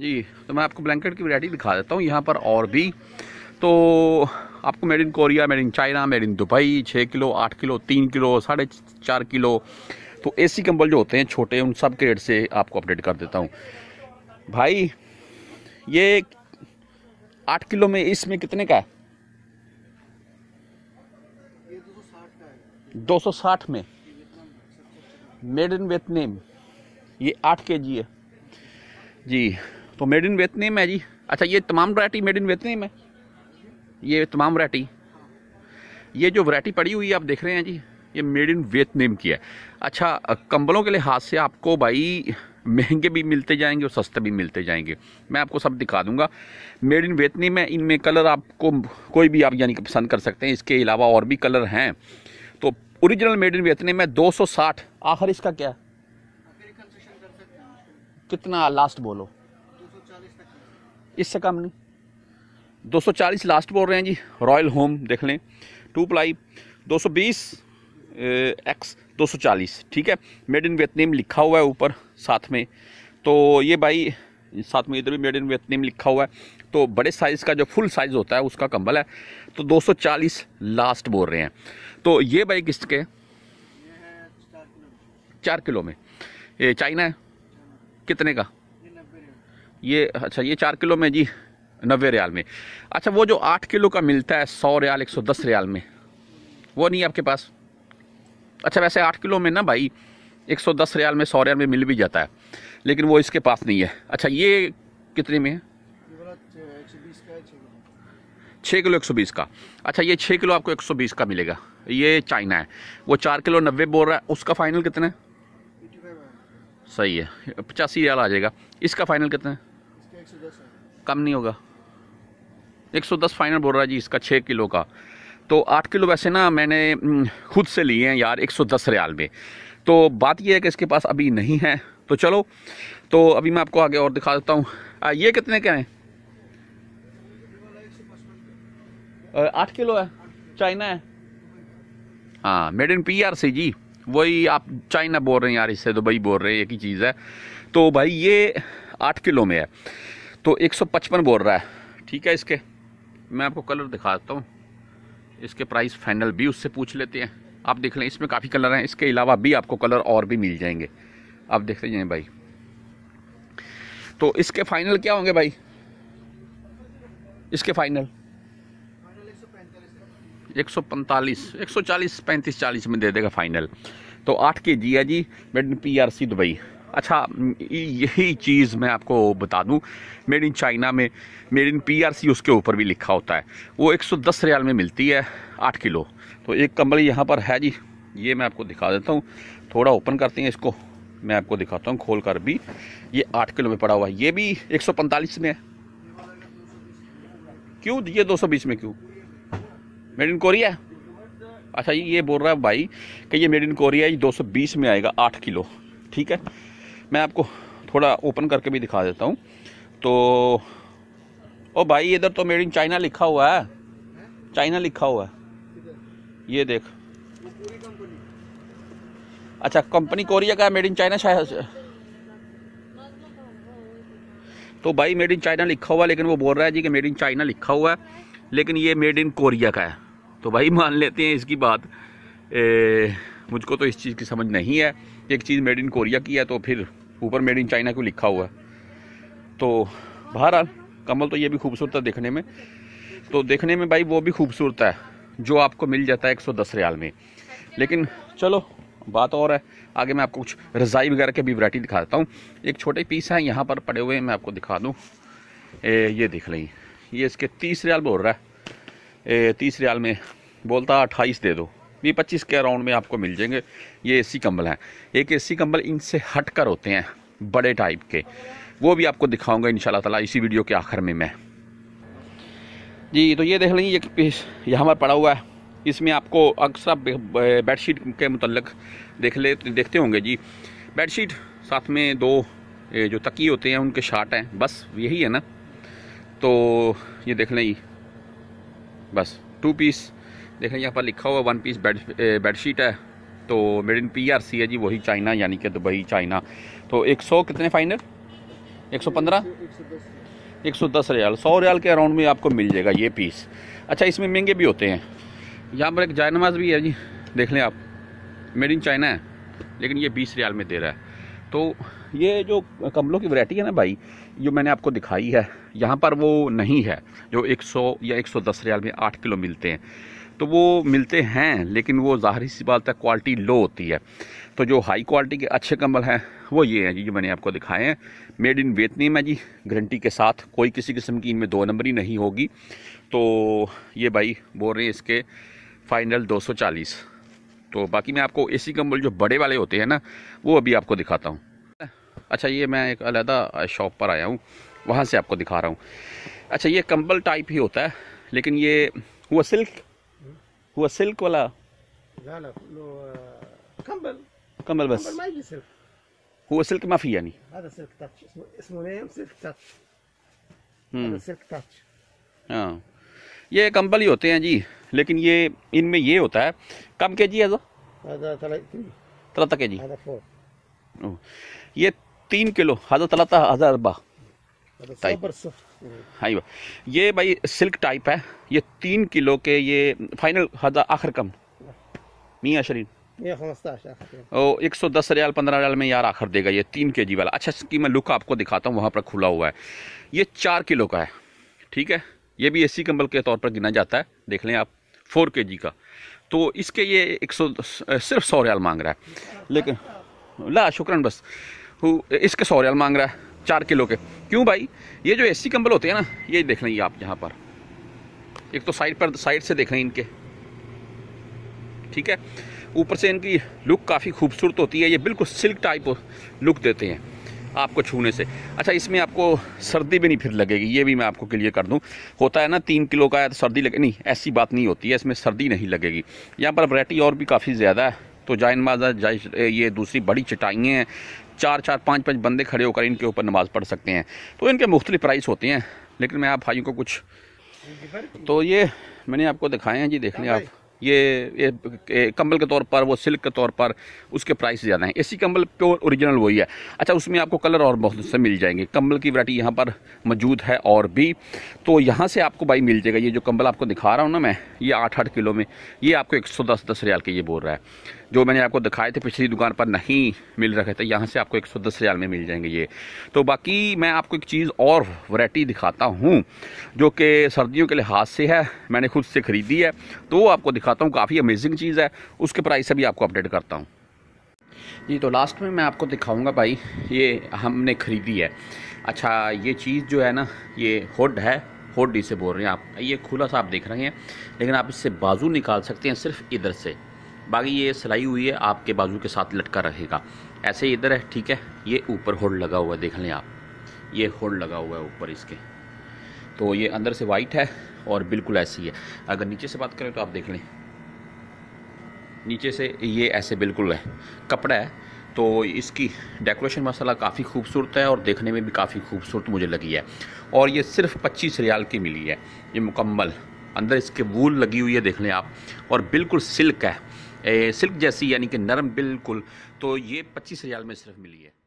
जी तो मैं आपको ब्लैंकेट की वैरायटी दिखा देता हूँ यहाँ पर और भी तो आपको made in Korea made in China made in Dubai छः किलो आठ किलो तीन किलो साढ़े चार किलो तो एसी कंबल जो होते हैं छोटे उन सब के रेट से आपको अपडेट कर देता हूँ भाई ये आठ किलो में इसमें कितने का है दो सौ साठ में मेड इन वियतनाम ये आठ के जी है जी तो मेड इन वेतनेम है जी अच्छा ये तमाम वरायटी मेड इन वेतनेम है ये तमाम वरायटी ये जो वरायटी पड़ी हुई है आप देख रहे हैं जी ये मेड इन वेतनेम की है अच्छा कंबलों के लिहाज से आपको भाई महंगे भी मिलते जाएंगे और सस्ते भी मिलते जाएंगे मैं आपको सब दिखा दूंगा मेड इन वेतनी में इनमें कलर आपको कोई भी आप यानी कि पसंद कर सकते हैं इसके अलावा और भी कलर हैं तो ओरिजिनल मेड इन वेतनी में 260 आखिर इसका क्या है कितना लास्ट बोलो इससे कम नहीं 240 लास्ट बोल रहे हैं जी रॉयल होम देख लें टू प्लाई 220 एक्स 240 ठीक है मेड इन वियतनाम लिखा हुआ है ऊपर साथ में तो ये भाई साथ में इधर भी मेड इन वियतनाम लिखा हुआ है तो बड़े साइज़ का जो फुल साइज़ होता है उसका कंबल है तो 240 लास्ट बोल रहे हैं तो ये भाई किस्त के चार किलो में ये चाइना है कितने का ये अच्छा ये चार किलो में जी नब्बे रियाल में अच्छा वो जो आठ किलो का मिलता है सौ रियाल एक सौ दस रियाल में वो नहीं है आपके पास अच्छा वैसे आठ किलो में ना भाई एक सौ दस रियाल में सौ रियाल में मिल भी जाता है लेकिन वो इसके पास नहीं है अच्छा ये कितने में है छः किलो एक सौ बीस का अच्छा ये छः किलो आपको एक सौ बीस का मिलेगा ये चाइना है वो चार किलो नब्बे बोल रहा है उसका फाइनल कितना है सही है पचासी रियाल आ जाएगा इसका फाइनल कितना है कम नहीं होगा 110 फाइनल बोल रहा है जी इसका 6 किलो का तो 8 किलो वैसे ना मैंने हम्म, खुद से लिए हैं यार 110 रियाल में तो बात यह है कि इसके पास अभी नहीं है तो चलो तो अभी मैं आपको आगे और दिखा देता हूँ ये कितने के हैं आठ किलो है चाइना है हाँ made in P R C जी वही आप चाइना बोल रहे हैं यार इससे दुबई तो बोल रहे हैं एक ही चीज़ है तो भाई ये आठ किलो में है तो एक सौ पचपन बोल रहा है ठीक है इसके मैं आपको कलर दिखाता हूँ इसके प्राइस फाइनल भी उससे पूछ लेते हैं आप देख लें इसमें काफ़ी कलर हैं इसके अलावा भी आपको कलर और भी मिल जाएंगे आप देख लीजिए भाई तो इसके फाइनल क्या होंगे भाई इसके फाइनल एक सौ पैंतालीस एक सौ चालीस पैंतीस चालीस में दे देगा फाइनल तो आठ के जी है जी made P R C Dubai अच्छा यही चीज़ मैं आपको बता दूं मेड इन चाइना में मेड इन पीआरसी उसके ऊपर भी लिखा होता है वो 110 रियाल में मिलती है आठ किलो तो एक कंबल यहाँ पर है जी ये मैं आपको दिखा देता हूँ थोड़ा ओपन करते हैं इसको मैं आपको दिखाता हूँ खोल कर भी ये आठ किलो में पड़ा हुआ है ये भी एक में है क्यों ये दो में क्यों मेड इन कोरिया अच्छा ये बोल रहा है भाई कि ये मेड इन कोरिया ये 220 में आएगा आठ किलो ठीक है मैं आपको थोड़ा ओपन करके भी दिखा देता हूँ तो ओ भाई इधर तो मेड इन चाइना लिखा हुआ है चाइना लिखा हुआ है ये देख अच्छा कंपनी कोरिया का मेड इन चाइना शायद तो भाई मेड इन चाइना लिखा हुआ लेकिन वो बोल रहा है जी कि मेड इन चाइना लिखा हुआ है लेकिन ये मेड इन कोरिया का है तो भाई मान लेते हैं इसकी बात ए, मुझको तो इस चीज़ की समझ नहीं है एक चीज़ मेड इन कोरिया की है तो फिर ऊपर मेड इन चाइना क्यों लिखा हुआ है तो बहरहाल कमल तो ये भी खूबसूरत है देखने में तो देखने में भाई वो भी खूबसूरत है जो आपको मिल जाता है एक सौ दस रियाल में लेकिन चलो बात और है आगे मैं आपको कुछ रज़ाई वगैरह के भी वैरायटी दिखा देता हूँ एक छोटे पीस हैं यहाँ पर पड़े हुए मैं आपको दिखा दूँ ये देख लें ये इसके तीस रियाल बोल रहा है तीस रियाल में बोलता अट्ठाईस दे दो ये पच्चीस के अराउंड में आपको मिल जाएंगे ये एसी कंबल हैं एक एसी कंबल इनसे हट कर होते हैं बड़े टाइप के वो भी आपको दिखाऊंगा इन ताला इसी वीडियो के आखिर में मैं जी तो ये देख लेंगे पीस यहाँ पर पड़ा हुआ है इसमें आपको अक्सर बेडशीट के मतलब देख ले देखते होंगे जी बेडशीट साथ में दो जो तकी होते हैं उनके शार्ट हैं बस यही है ना तो ये देख लें बस टू पीस देखें यहाँ पर लिखा हुआ वन पीस बेड बेडशीट है तो made in P R C है जी वही चाइना यानी कि दुबई चाइना तो एक सौ कितने फाइनल एक सौ पंद्रह एक सौ दस रियाल सौ रियाल के अराउंड में आपको मिल जाएगा ये पीस अच्छा इसमें महंगे भी होते हैं यहाँ पर एक जायनमाज भी है जी देख लें आप मेड इन चाइना है लेकिन ये बीस रियाल में दे रहा है तो ये जो कमलों की वैरायटी है ना भाई जो मैंने आपको दिखाई है यहाँ पर वो नहीं है जो 100 या 110 रियाल में 8 किलो मिलते हैं तो वो मिलते हैं लेकिन वो ज़ाहरी सी बात है क्वालिटी लो होती है तो जो हाई क्वालिटी के अच्छे कंबल हैं वो ये हैं जी जो मैंने आपको दिखाए हैं मेड इन वेतनी है जी गारंटी के साथ कोई किसी किस्म की इनमें दो नंबरी नहीं होगी तो ये भाई बोल रहे हैं इसके फाइनल 240 तो बाकी मैं आपको सी कंबल जो बड़े वाले होते हैं ना वो अभी आपको दिखाता हूँ अच्छा ये मैं एक अलहदा शॉप पर आया हूँ वहाँ से आपको दिखा रहा हूँ अच्छा ये कंबल टाइप ही होता है लेकिन ये वो सिल्क هو سلك ولا لا لا كله كمبل كمبل بس كمبل ما يجي سلك هو سلك ما فيه يعني هذا سلك تاتش اسمه اسمه نيم سلك تاتش हम्म हाँ ये कंबल ही होते हैं जी लेकिन ये इनमें ये होता है कम के जी है तरह तक के जी ये तीन किलो हजार तलाता हजार अरबा टाइप मतलब हाँ ये भाई सिल्क टाइप है ये तीन किलो के ये फाइनल हज़ार आखिर कम मियाँ शरीन एक सौ दस रियाल पंद्रह रियाल में यार आखिर देगा ये तीन के जी वाला अच्छा इसकी मैं लुक आपको दिखाता हूँ वहाँ पर खुला हुआ है ये चार किलो का है ठीक है ये भी एसी कंबल के तौर पर गिना जाता है देख लें आप फोर के जी का तो इसके ये एक सौ सिर्फ सौ रियाल मांग रहा है लेकिन ला शुक्रन बस इसके सौ रियाल मांग रहा है चार किलो के क्यों भाई ये जो एसी कंबल होते हैं ना ये देख लेंगे आप यहाँ पर एक तो साइड पर साइड से देख लें इनके ठीक है ऊपर से इनकी लुक काफ़ी खूबसूरत होती है ये बिल्कुल सिल्क टाइप लुक देते हैं आपको छूने से अच्छा इसमें आपको सर्दी भी नहीं फिर लगेगी ये भी मैं आपको क्लियर कर दूं होता है ना तीन किलो का है तो सर्दी लगे नहीं ऐसी बात नहीं होती है इसमें सर्दी नहीं लगेगी यहाँ पर वरायटी और भी काफ़ी ज़्यादा है तो जाइन माजा जाय ये दूसरी बड़ी चटाइयाँ हैं चार चार पाँच पाँच बंदे खड़े होकर इनके ऊपर नमाज़ पढ़ सकते हैं तो इनके मुख्तलि प्राइस होते हैं लेकिन मैं आप भाइयों को कुछ तो ये मैंने आपको दिखाए हैं जी देख लें आप ये ये कंबल के तौर पर वो सिल्क के तौर पर उसके प्राइस ज़्यादा हैं एसी कंबल प्योर ओरिजिनल वही है अच्छा उसमें आपको कलर और बहुत से मिल जाएंगे कंबल की वैरायटी यहाँ पर मौजूद है और भी तो यहाँ से आपको भाई मिल जाएगा ये जो कंबल आपको दिखा रहा हूँ ना मैं ये आठ आठ किलो में ये आपको एक सौ दस दस रियाल के ये बोल रहा है जो मैंने आपको दिखाए थे पिछली दुकान पर नहीं मिल रखे थे यहाँ से आपको एक सौ दस रियाल में मिल जाएंगे ये तो बाकी मैं आपको एक चीज़ और वैरायटी दिखाता हूँ जो कि सर्दियों के लिहाज से है मैंने खुद से ख़रीदी है तो आपको दिखा दिखाता हूँ काफ़ी अमेजिंग चीज़ है उसके प्राइस से भी आपको अपडेट करता हूँ जी तो लास्ट में मैं आपको दिखाऊंगा भाई ये हमने ख़रीदी है अच्छा ये चीज़ जो है ना ये हुड है हुड इसे बोल रहे हैं आप ये खुला सा आप देख रहे हैं लेकिन आप इससे बाजू निकाल सकते हैं सिर्फ इधर से बाकी ये सिलाई हुई है आपके बाजू के साथ लटका रहेगा ऐसे इधर है ठीक है ये ऊपर होल्ड लगा हुआ है देख लें आप ये होल्ड लगा हुआ है ऊपर इसके तो ये अंदर से वाइट है और बिल्कुल ऐसी है अगर नीचे से बात करें तो आप देख लें नीचे से ये ऐसे बिल्कुल है कपड़ा है तो इसकी डेकोरेशन मसाला काफ़ी खूबसूरत है और देखने में भी काफ़ी खूबसूरत मुझे लगी है और ये सिर्फ पच्चीस रियाल की मिली है ये मुकम्मल अंदर इसके वूल लगी हुई है देख लें आप और बिल्कुल सिल्क है ए, सिल्क जैसी यानी कि नरम बिल्कुल तो ये पच्चीस रियाल में सिर्फ मिली है